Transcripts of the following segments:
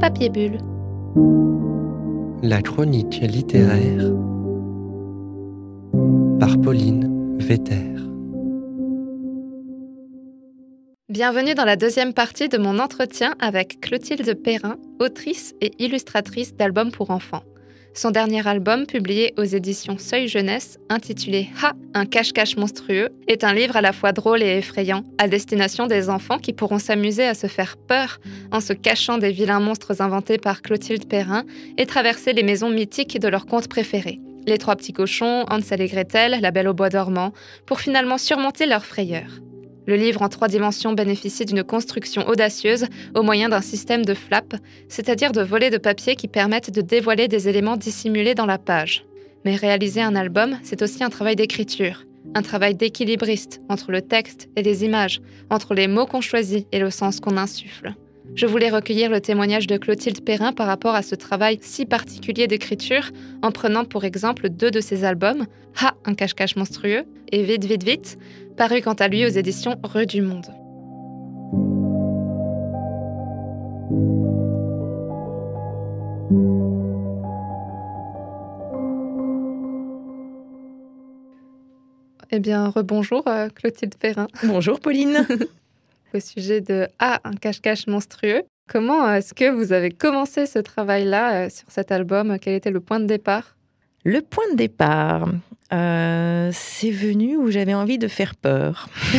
Papier Bulle. La chronique littéraire par Pauline Véter. Bienvenue dans la deuxième partie de mon entretien avec Clotilde Perrin, autrice et illustratrice d'albums pour enfants. Son dernier album, publié aux éditions Seuil Jeunesse, intitulé Ha, un cache-cache monstrueux, est un livre à la fois drôle et effrayant, à destination des enfants qui pourront s'amuser à se faire peur en se cachant des vilains monstres inventés par Clotilde Perrin et traverser les maisons mythiques de leurs contes préférés. Les trois petits cochons, Hansel et Gretel, la belle au bois dormant, pour finalement surmonter leur frayeur. Le livre en trois dimensions bénéficie d'une construction audacieuse au moyen d'un système de flaps, c'est-à-dire de volets de papier qui permettent de dévoiler des éléments dissimulés dans la page. Mais réaliser un album, c'est aussi un travail d'écriture, un travail d'équilibriste entre le texte et les images, entre les mots qu'on choisit et le sens qu'on insuffle. Je voulais recueillir le témoignage de Clotilde Perrin par rapport à ce travail si particulier d'écriture, en prenant pour exemple deux de ses albums, Ha, ah, un cache-cache monstrueux, et Vite, vite, vite, paru quant à lui aux éditions Rue du Monde. Eh bien, rebonjour euh, Clotilde Perrin. Bonjour Pauline. au sujet de Ah, un cache-cache monstrueux. Comment est-ce que vous avez commencé ce travail-là euh, sur cet album Quel était le point de départ Le point de départ, euh, c'est venu où j'avais envie de faire peur.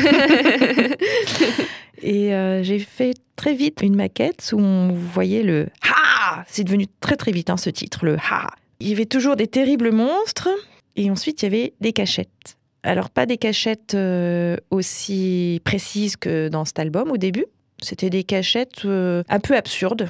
Et euh, j'ai fait très vite une maquette où on voyait le ah. C'est devenu très très vite hein, ce titre, le Ha. Il y avait toujours des terribles monstres et ensuite il y avait des cachettes. Alors, pas des cachettes euh, aussi précises que dans cet album au début. C'était des cachettes euh, un peu absurdes.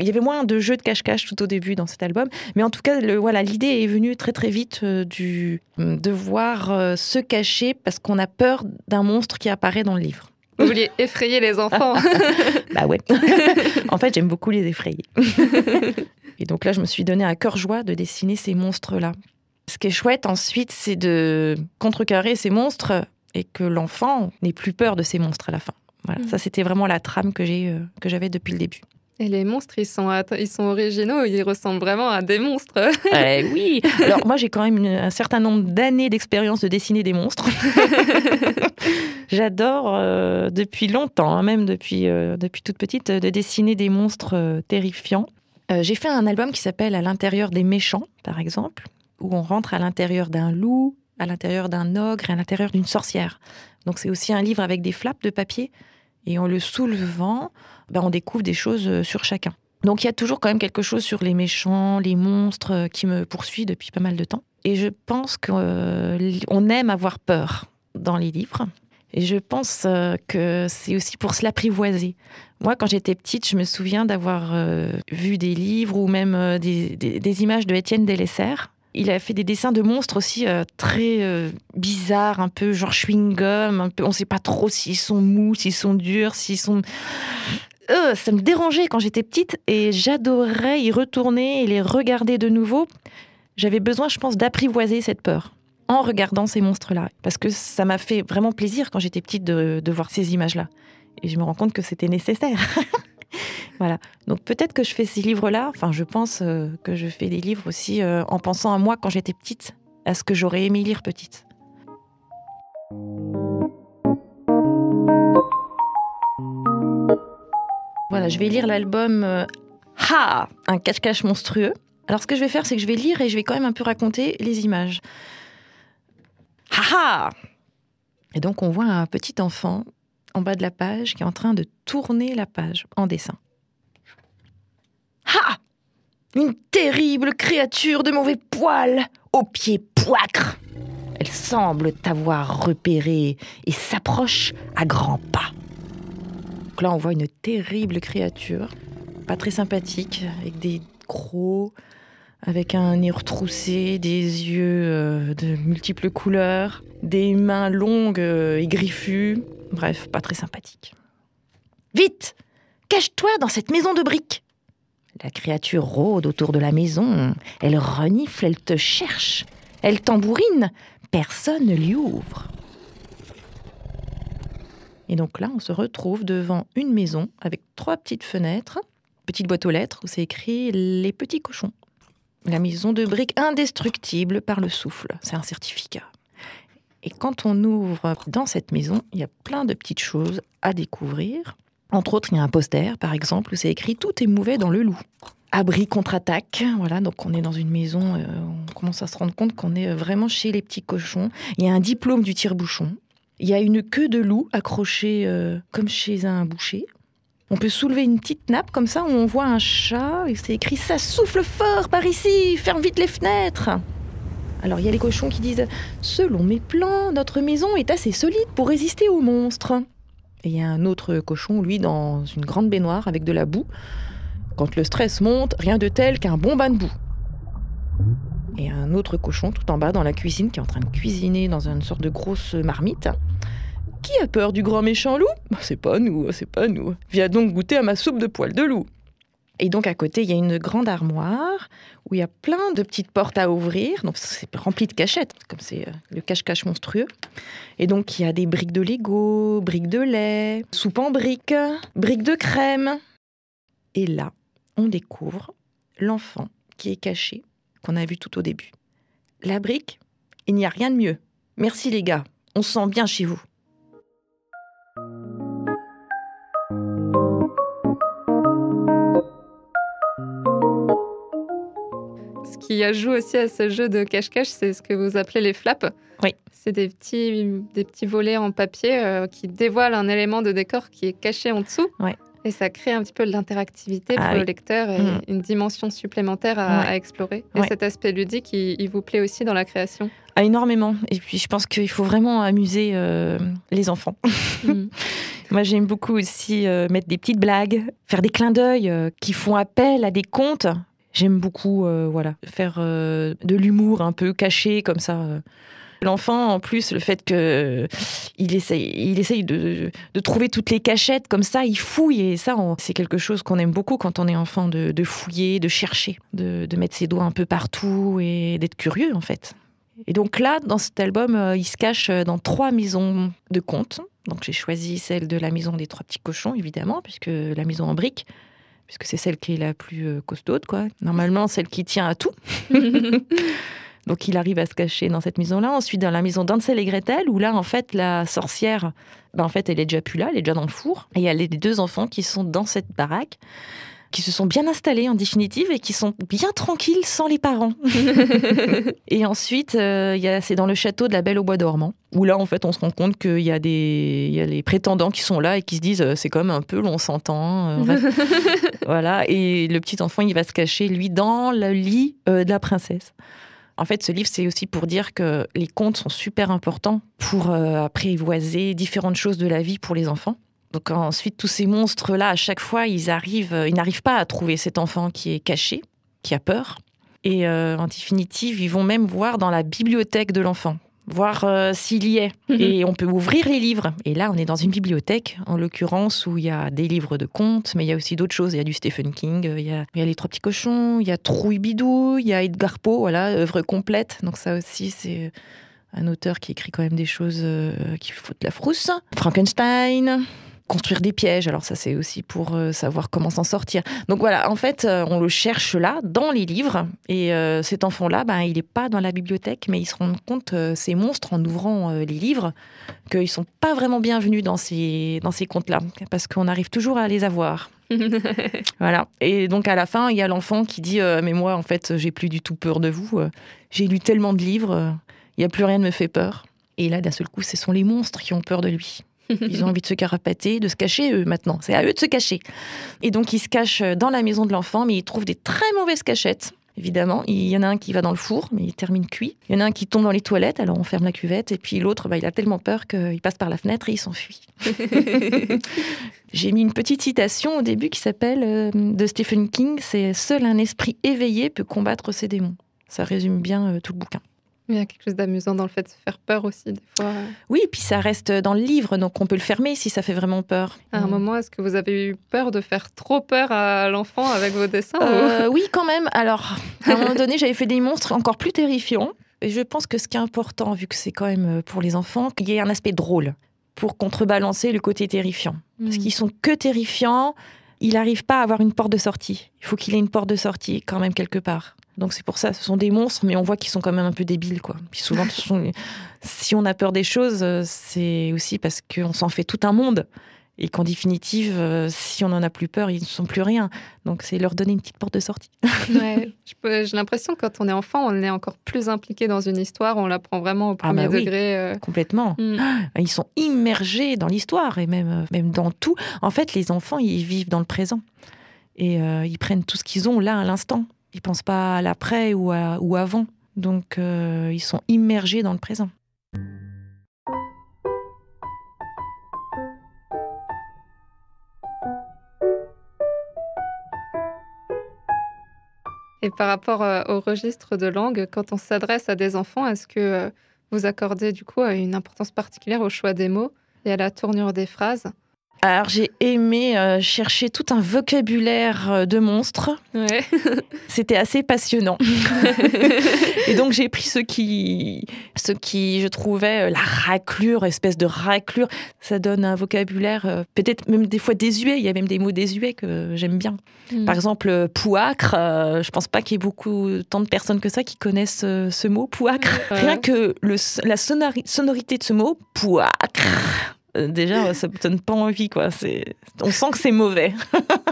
il y avait moins de jeux de cache-cache tout au début dans cet album, mais en tout cas, voilà, l'idée est venue très très vite euh, de du se cacher parce qu'on a peur d'un monstre qui apparaît dans le livre. Vous vouliez effrayer les enfants Bah ouais. en fait, j'aime beaucoup les effrayer. Et donc là, je me suis donné à cœur joie de dessiner ces monstres-là ce qui est chouette ensuite, c'est de contrecarrer ces monstres et que l'enfant n'ait plus peur de ces monstres à la fin. Voilà, mm. ça c'était vraiment la trame que j'ai euh, que j'avais depuis le début. Et les monstres, ils sont, ils sont originaux, ils ressemblent vraiment à des monstres. Eh oui, alors moi j'ai quand même un certain nombre d'années d'expérience de dessiner des monstres. J'adore euh, depuis longtemps, hein, même depuis, euh, depuis toute petite, de dessiner des monstres terrifiants. j'ai fait un album qui s'appelle À l'intérieur des méchants, par exemple, où on rentre à l'intérieur d'un loup, à l'intérieur d'un ogre, à l'intérieur d'une sorcière. Donc c'est aussi un livre avec des flaps de papier, et en le soulevant, ben, on découvre des choses euh, sur chacun. Donc il y a toujours quand même quelque chose sur les méchants, les monstres euh, qui me poursuit depuis pas mal de temps. Et je pense qu'on euh, aime avoir peur dans les livres. Et je pense que c'est aussi pour se l'apprivoiser. Moi, quand j'étais petite, je me souviens d'avoir vu des livres ou même des, images de Étienne Délessert, il a fait des dessins de monstres aussi euh, très euh, bizarres, un peu genre chewing-gum, on ne sait pas trop s'ils sont mous, s'ils sont durs, s'ils sont... Euh, ça me dérangeait quand j'étais petite et j'adorais y retourner et les regarder de nouveau. J'avais besoin, je pense, d'apprivoiser cette peur en regardant ces monstres-là. Parce que ça m'a fait vraiment plaisir quand j'étais petite de voir ces images-là. Et je me rends compte que c'était nécessaire. voilà. Donc peut-être que je fais ces livres-là. Enfin, je pense euh, que je fais des livres aussi euh, en pensant à moi quand j'étais petite, à ce que j'aurais aimé lire petite. Voilà, je vais lire l'album euh, Ha, un cache-cache monstrueux. Alors ce que je vais faire, c'est que je vais lire et je vais quand même un peu raconter les images. Ha ha Et donc on voit un petit enfant en bas de la page qui est en train de tourner la page en dessin. Ha Une terrible créature de mauvais poil, aux pieds poitres Elle semble t'avoir repéré et s'approche à grands pas. Donc là, on voit une terrible créature, pas très sympathique, avec des crocs, avec un nez retroussé, des yeux euh, de multiples couleurs, des mains longues euh, et griffues, Bref, pas très sympathique. Vite Cache-toi dans cette maison de briques La créature rôde autour de la maison. Elle renifle, elle te cherche. Elle tambourine. Personne ne lui ouvre. Et donc là, on se retrouve devant une maison avec trois petites fenêtres, petite boîte aux lettres où c'est écrit Les petits cochons. La maison de briques indestructible par le souffle. C'est un certificat. Et quand on ouvre dans cette maison, il y a plein de petites choses à découvrir. Entre autres, il y a un poster, par exemple, où c'est écrit Tout est mauvais dans le loup. Abri contre-attaque. Voilà, donc on est dans une maison, euh, on commence à se rendre compte qu'on est euh, vraiment chez les petits cochons. Il y a un diplôme du tire-bouchon. Il y a une queue de loup accrochée euh, comme chez un boucher. On peut soulever une petite nappe comme ça où on voit un chat et c'est écrit Ça souffle fort par ici, ferme vite les fenêtres. Alors il y a les cochons qui disent Selon mes plans, notre maison est assez solide pour résister aux monstres. Et il y a un autre cochon, lui, dans une grande baignoire avec de la boue. Quand le stress monte, rien de tel qu'un bon bain de boue. Et un autre cochon tout en bas dans la cuisine qui est en train de cuisiner dans une sorte de grosse marmite. Qui a peur du grand méchant loup bah, C'est pas nous, c'est pas nous. Viens donc goûter à ma soupe de poils de loup. Et donc à côté, il y a une grande armoire où il y a plein de petites portes à ouvrir. Donc c'est rempli de cachettes, comme c'est euh, le cache-cache monstrueux. Et donc il y a des briques de Lego, briques de lait, soupe en briques, briques de crème. Et là, on découvre l'enfant qui est caché, qu'on a vu tout au début. La brique, il n'y a rien de mieux. Merci les gars, on sent bien chez vous. qui joue aussi à ce jeu de cache-cache, c'est ce que vous appelez les flaps. Oui. C'est des petits, des petits volets en papier euh, qui dévoilent un élément de décor qui est caché en dessous. Et ça crée un petit peu de l'interactivité ah pour le lecteur et hmm. une dimension supplémentaire à, explorer. Et cet aspect ludique, il, vous plaît aussi dans la création ah, Énormément. Et puis je pense qu'il faut vraiment amuser euh, les enfants. Hmm. Moi, j'aime beaucoup aussi euh, mettre des petites blagues, faire des clins d'œil qui font appel à des contes J'aime beaucoup euh, voilà, faire euh, de l'humour un peu caché comme ça. Euh. L'enfant, en plus, le fait que il essaye, il essaye de, trouver toutes les cachettes comme ça, il fouille et ça, c'est quelque chose qu'on aime beaucoup quand on est enfant, de, fouiller, de chercher, de, mettre ses doigts un peu partout et d'être curieux en fait. Et donc là, dans cet album, il se cache dans trois maisons de contes. Donc j'ai choisi celle de la maison des trois petits cochons, évidemment, puisque la maison en briques, puisque c'est celle qui est la plus euh, costaude, quoi. Normalement, celle qui tient à tout. Donc, il arrive à se cacher dans cette maison-là. Ensuite, dans la maison d'Ansel et Gretel, où là, en fait, la sorcière, ben, en fait, elle est déjà plus là, elle est déjà dans le four. Et il y a les deux enfants qui sont dans cette baraque qui se sont bien installés en définitive et qui sont bien tranquilles sans les parents. et ensuite, euh, c'est dans le château de la Belle au Bois dormant, où là, en fait, on se rend compte qu'il y, a des, les prétendants qui sont là et qui se disent euh, c'est comme un peu, on s'entend. Euh, voilà. Et le petit enfant, il va se cacher, lui, dans le lit de la princesse. En fait, ce livre, c'est aussi pour dire que les contes sont super importants pour apprivoiser différentes choses de la vie pour les enfants. Donc ensuite, tous ces monstres-là, à chaque fois, ils arrivent, euh, ils n'arrivent pas à trouver cet enfant qui est caché, qui a peur. Et euh, en définitive, ils vont même voir dans la bibliothèque de l'enfant, voir euh, s'il y est. Mhm. Et on peut ouvrir les livres. Et là, on est dans une bibliothèque, en l'occurrence, où il y a des livres de contes, mais il y a aussi d'autres choses. Il y a du Stephen King, il y a, Les Trois Petits Cochons, il y a Trouille Bidou, il y a Edgar Poe, voilà, œuvre complète. Donc ça aussi, c'est un auteur qui écrit quand même des choses qui foutent la frousse. Frankenstein, construire des pièges. Alors ça, c'est aussi pour euh, savoir comment s'en sortir. Donc voilà, en fait, euh, on le cherche là, dans les livres. Et euh, cet enfant-là, ben, il n'est pas dans la bibliothèque, mais il se rend compte, ces monstres, en ouvrant les livres, qu'ils ne sont pas vraiment bienvenus dans ces, dans ces contes-là, parce qu'on arrive toujours à les avoir. voilà. Et donc à la fin, il y a l'enfant qui dit Mais moi, en fait, j'ai plus du tout peur de vous. J'ai lu tellement de livres, il n'y a plus rien ne me fait peur. Et là, d'un seul coup, ce sont les monstres qui ont peur de lui. Ils ont envie de se carapater, de se cacher eux maintenant. C'est à eux de se cacher. Et donc ils se cachent euh, dans la maison de l'enfant, mais ils trouvent des très mauvaises cachettes. Évidemment, il y en a un qui va dans le four, mais il termine cuit. Il y en a un qui tombe dans les toilettes, alors on ferme la cuvette. Et puis l'autre, bah, il a tellement peur qu'il passe par la fenêtre et il s'enfuit. J'ai mis une petite citation au début qui s'appelle euh, de Stephen King, c'est Seul un esprit éveillé peut combattre ses démons. Ça résume bien euh, tout le bouquin. Il y a quelque chose d'amusant dans le fait de se faire peur aussi, des fois. Oui, et puis ça reste dans le livre, donc on peut le fermer si ça fait vraiment peur. À un mm. moment, est-ce que vous avez eu peur de faire trop peur à l'enfant avec vos dessins euh, Oui, quand même. Alors, à un moment donné, j'avais fait des monstres encore plus terrifiants. Et je pense que ce qui est important, vu que c'est quand même euh, pour les enfants, qu'il y ait un aspect drôle pour contrebalancer le côté terrifiant. Parce mm. qu'ils sont que terrifiants, ils n'arrivent pas à avoir une porte de sortie. Il faut qu'il ait une porte de sortie quand même quelque part. Donc c'est pour ça, ce sont des monstres, mais on voit qu'ils sont quand même un peu débiles, quoi. Puis souvent, si on a peur des choses, euh, c'est aussi parce qu'on s'en fait tout un monde et qu'en définitive, euh, si on n'en a plus peur, ils ne sont plus rien. Donc c'est leur donner une petite porte de sortie. ouais, j'ai l'impression que quand on est enfant, on est encore plus impliqué dans une histoire, on la prend vraiment au ah, bah premier degré. Euh. Complètement. Mm. Ah, ils sont immergés dans l'histoire et même, même dans tout. En fait, les enfants, ils vivent dans le présent. Et ils prennent tout ce qu'ils ont là à l'instant. Ils pensent pas à l'après ou, ou avant. Donc euh, ils sont immergés dans le présent. Et par rapport euh, au registre de langue, quand on s'adresse à des enfants, est-ce que euh, vous accordez du coup une importance particulière au choix des mots et à la tournure des phrases alors j'ai aimé euh, chercher tout un vocabulaire euh, de monstres. C'était assez passionnant. et donc j'ai pris ce qui, ce qui, je trouvais, euh, la raclure, espèce de raclure. Ça donne un vocabulaire peut-être même des fois désuet. Il y a même des mots désuets que j'aime bien. Mm. Par exemple, pouacre. je je pense pas qu'il y ait beaucoup tant de personnes que ça qui connaissent ce mot pouacre. Rien que le, la sonorité de ce mot pouacre euh, déjà, ça ne donne pas envie, quoi. C'est, on sent que c'est mauvais.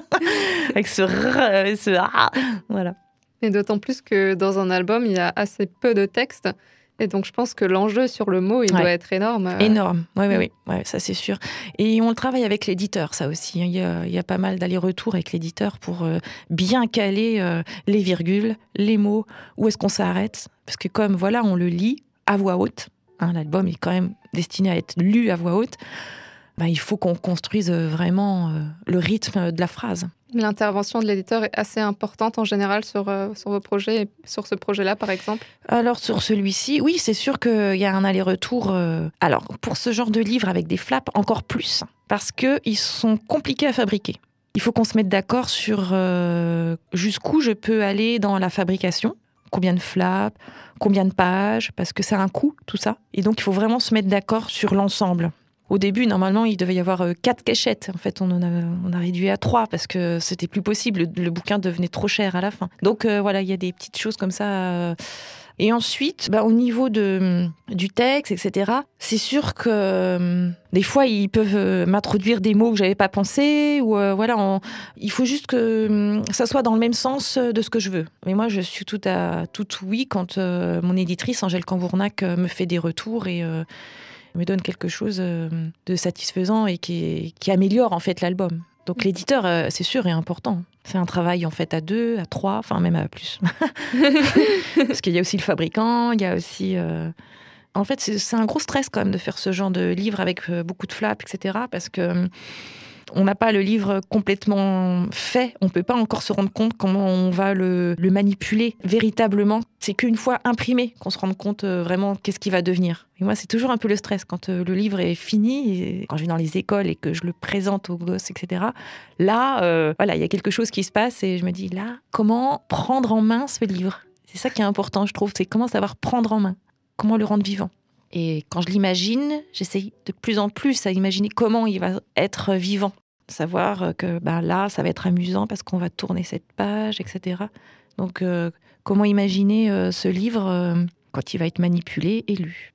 Avec ce ce ah, voilà. Et d'autant plus que dans un album, il y a assez peu de textes. Et donc, je pense que l'enjeu sur le mot, il doit être énorme. Énorme, oui, oui, mm. oui, ouais, ça c'est sûr. Et on le travaille avec l'éditeur, ça aussi. Hein. Il y a, pas mal d'allers-retours avec l'éditeur pour euh, bien caler euh, les virgules, les mots, où est-ce qu'on s'arrête. Parce que comme, voilà, on le lit à voix haute. Hein, l'album est quand même destiné à être lu à voix haute, ben, il faut qu'on construise euh, vraiment euh, le rythme de la phrase. L'intervention de l'éditeur est assez importante en général sur, euh, sur vos projets, sur ce projet-là par exemple Alors sur celui-ci, oui, c'est sûr qu'il y a un aller-retour. Alors pour ce genre de livre avec des flaps, encore plus, parce qu'ils sont compliqués à fabriquer. Il faut qu'on se mette d'accord sur jusqu'où je peux aller dans la fabrication combien de flaps, combien de pages, parce que c'est un coût, tout ça. Et donc, il faut vraiment se mettre d'accord sur l'ensemble. Au début, normalement, il devait y avoir euh, quatre cachettes. En fait, on en a, on a réduit à trois parce que c'était plus possible. Le, bouquin devenait trop cher à la fin. Donc, euh, voilà, il y a des petites choses comme ça. Euh, et ensuite, bah, au niveau de, mm, du texte, etc., c'est sûr que mm, des fois, ils peuvent euh, m'introduire des mots que j'avais pas pensé, ou euh, voilà, il faut juste que mm, ça soit dans le même sens euh, de ce que je veux. Mais moi, je suis tout à tout oui quand mon éditrice, Angèle Cambournac, me fait des retours et me donne quelque chose de satisfaisant et qui, qui améliore en fait l'album. Donc mm. l'éditeur, euh, c'est sûr, est important. C'est un travail en fait à deux, à trois, enfin même à plus. Parce qu'il y a aussi le fabricant, il y a aussi... Euh, en fait, c'est un gros stress quand même de faire ce genre de livre avec euh, beaucoup de flaps, etc. Parce que hum, on n'a pas le livre complètement fait, on ne peut pas encore se rendre compte comment on va le, manipuler véritablement. C'est qu'une fois imprimé qu'on se rende compte euh, vraiment qu'est-ce qui va devenir. Et moi, c'est toujours un peu le stress quand euh, le livre est fini, quand je vais dans les écoles et que je le présente aux gosses, etc. Là, euh, voilà, il y a quelque chose qui se passe et je me dis là, comment prendre en main ce livre C'est ça qui est important, je trouve, c'est comment savoir prendre en main, comment le rendre vivant. Et quand je l'imagine, j'essaye de plus en plus à imaginer comment il va être vivant savoir euh, que ben là, ça va être amusant parce qu'on va tourner cette page, etc. Donc, euh, comment imaginer euh, ce livre quand il va être manipulé et lu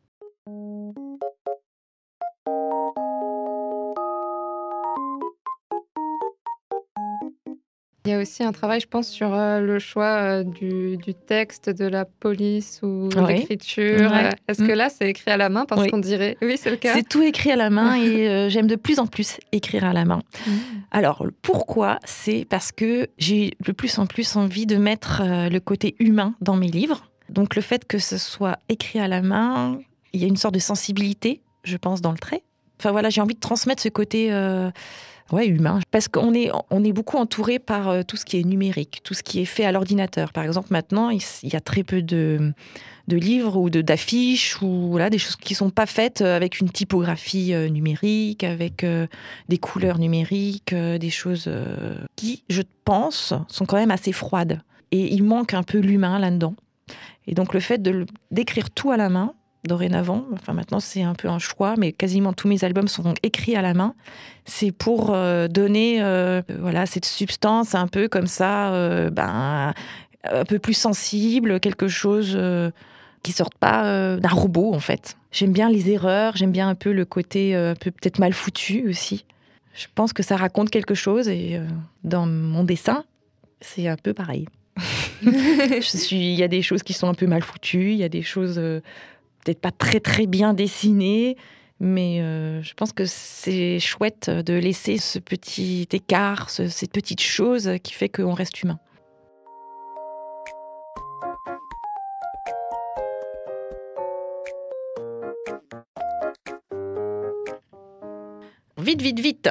Il y a aussi un travail, je pense, sur euh, le choix euh, du, texte, de la police ou de l'écriture. Euh, est-ce que mm. là, c'est écrit à la main Parce qu'on dirait. Oui, c'est le cas. C'est tout écrit à la main et j'aime de plus en plus écrire à la main. Mm. Alors, pourquoi C'est parce que j'ai de plus en plus envie de mettre le côté humain dans mes livres. Donc, le fait que ce soit écrit à la main, il y a une sorte de sensibilité, je pense, dans le trait. Enfin, voilà, j'ai envie de transmettre ce côté ouais, humain. Parce qu'on est, on est beaucoup entouré par euh, tout ce qui est numérique, tout ce qui est fait à l'ordinateur. Par exemple, maintenant, il, y a très peu de, livres ou de, d'affiches ou là des choses qui ne sont pas faites euh, avec une typographie euh, numérique, avec des couleurs numériques, des choses qui, je pense, sont quand même assez froides. Et il manque un peu l'humain là-dedans. Et donc le fait de, d'écrire tout à la main, dorénavant. Enfin, maintenant, c'est un peu un choix, mais quasiment tous mes albums sont écrits à la main. C'est pour euh, donner euh, voilà, cette substance un peu comme ça, euh, ben, un peu plus sensible, quelque chose qui sorte pas d'un robot, en fait. J'aime bien les erreurs, j'aime bien un peu le côté un peu peut-être mal foutu aussi. Je pense que ça raconte quelque chose et dans mon dessin, c'est un peu pareil. Il y a des choses qui sont un peu mal foutues, il y a des choses peut-être pas très très bien dessiné, mais euh, je pense que c'est chouette de laisser ce petit écart, cette petite chose qui fait qu'on reste humain. Vite, vite, vite.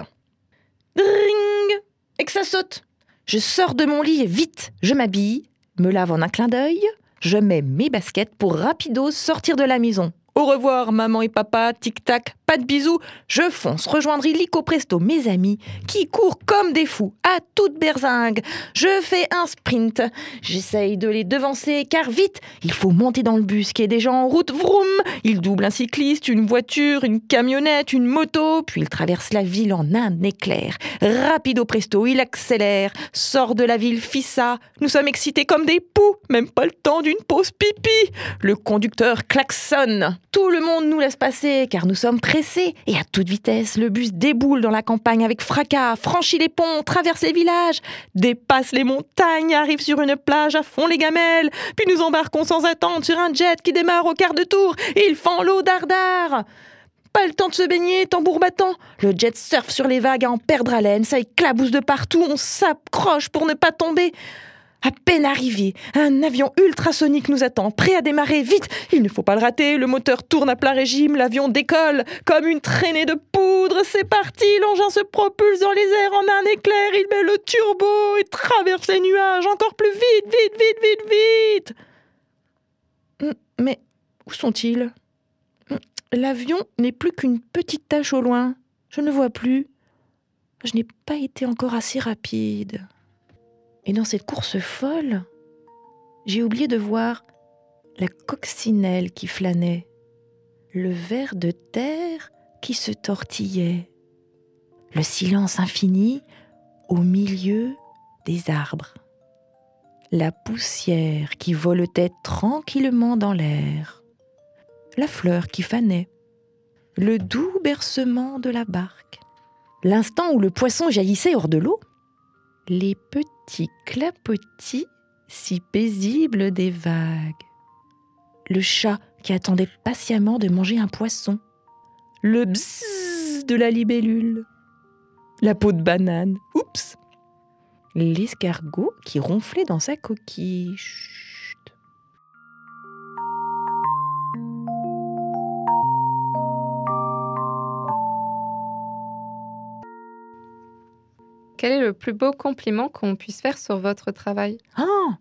Dring Et que ça saute. Je sors de mon lit et vite, je m'habille, me lave en un clin d'œil, je mets mes baskets pour rapido sortir de la maison. Au revoir, maman et papa, tic-tac, pas de bisous, je fonce rejoindre illico presto mes amis qui courent comme des fous à toute berzingue. Je fais un sprint, j'essaye de les devancer car vite, il faut monter dans le bus qui est déjà en route. Vroom Il double un cycliste, une voiture, une camionnette, une moto, puis il traverse la ville en un éclair. Rapido presto, il accélère, sort de la ville Fissa. Nous sommes excités comme des poux, même pas le temps d'une pause pipi. Le conducteur klaxonne. Tout le monde nous laisse passer car nous sommes prêts et à toute vitesse, le bus déboule dans la campagne avec fracas, franchit les ponts, traverse les villages, dépasse les montagnes, arrive sur une plage à fond les gamelles, puis nous embarquons sans attendre sur un jet qui démarre au quart de tour il fend l'eau dardard. Pas le temps de se baigner, tambour battant. Le jet surfe sur les vagues à en perdre haleine, ça éclabousse de partout, on s'accroche pour ne pas tomber. À peine arrivé, un avion ultrasonique nous attend, prêt à démarrer vite. Il ne faut pas le rater, le moteur tourne à plein régime, l'avion décolle. Comme une traînée de poudre, c'est parti, l'engin se propulse dans les airs en un éclair, il met le turbo et traverse les nuages encore plus vite, vite, vite, vite, vite. Hum, mais où sont-ils hum, L'avion n'est plus qu'une petite tache au loin. Je ne vois plus. Je n'ai pas été encore assez rapide. Et dans cette course folle, j'ai oublié de voir la coccinelle qui flânait, le ver de terre qui se tortillait, le silence infini au milieu des arbres, la poussière qui voletait tranquillement dans l'air, la fleur qui fanait, le doux bercement de la barque, l'instant où le poisson jaillissait hors de l'eau les petits clapotis si paisibles des vagues. Le chat qui attendait patiemment de manger un poisson. Le bzzz de la libellule. La peau de banane. Oups L'escargot qui ronflait dans sa coquille. quel est le plus beau compliment qu'on puisse faire sur votre travail ah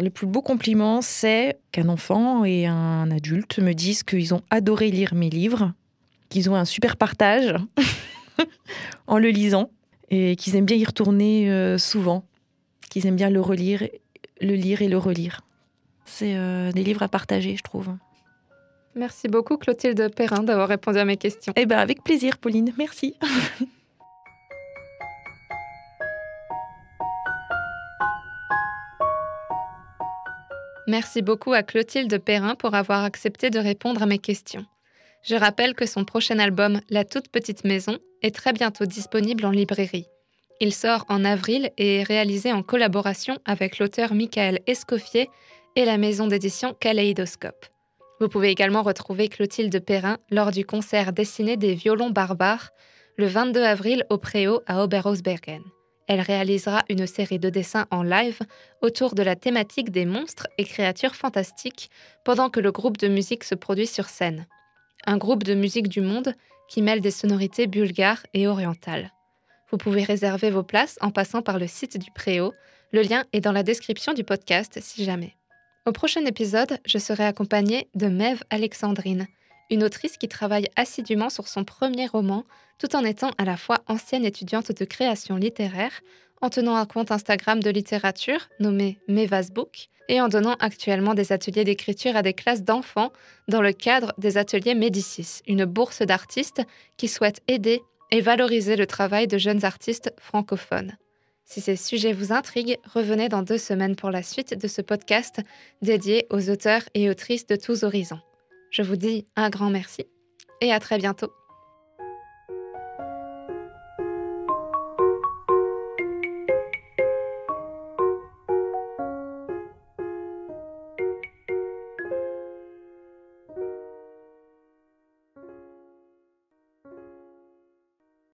le plus beau compliment, c'est qu'un enfant et un adulte me disent qu'ils ont adoré lire mes livres, qu'ils ont un super partage en le lisant et qu'ils aiment bien y retourner euh, souvent, qu'ils aiment bien le relire, le lire et le relire. C'est euh, des livres à partager, je trouve. Merci beaucoup Clotilde Perrin d'avoir répondu à mes questions. Eh bien avec plaisir Pauline, merci. Merci beaucoup à Clotilde Perrin pour avoir accepté de répondre à mes questions. Je rappelle que son prochain album, La toute petite maison, est très bientôt disponible en librairie. Il sort en avril et est réalisé en collaboration avec l'auteur Michael Escoffier et la maison d'édition Kaleidoscope. Vous pouvez également retrouver Clotilde Perrin lors du concert dessiné des violons barbares le 22 avril au Préau à Oberhausbergen. Elle réalisera une série de dessins en live autour de la thématique des monstres et créatures fantastiques pendant que le groupe de musique se produit sur scène. Un groupe de musique du monde qui mêle des sonorités bulgares et orientales. Vous pouvez réserver vos places en passant par le site du Préau. Le lien est dans la description du podcast si jamais. Au prochain épisode, je serai accompagnée de Mev Alexandrine, une autrice qui travaille assidûment sur son premier roman, tout en étant à la fois ancienne étudiante de création littéraire, en tenant un compte Instagram de littérature nommé Mevasbook, et en donnant actuellement des ateliers d'écriture à des classes d'enfants dans le cadre des ateliers Médicis, une bourse d'artistes qui souhaite aider et valoriser le travail de jeunes artistes francophones. Si ces sujets vous intriguent, revenez dans deux semaines pour la suite de ce podcast dédié aux auteurs et autrices de tous horizons. Je vous dis un grand merci et à très bientôt